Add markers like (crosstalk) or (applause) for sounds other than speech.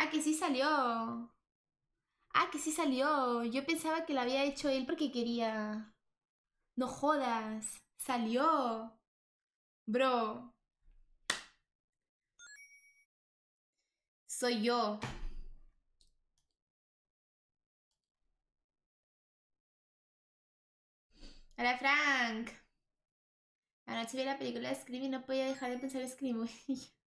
Ah, que sí salió. Ah, que sí salió. Yo pensaba que la había hecho él porque quería. No jodas. Salió. Bro. Soy yo. Hola, Frank. Anoche vi la película de Scream y no podía dejar de pensar en Scream. (laughs)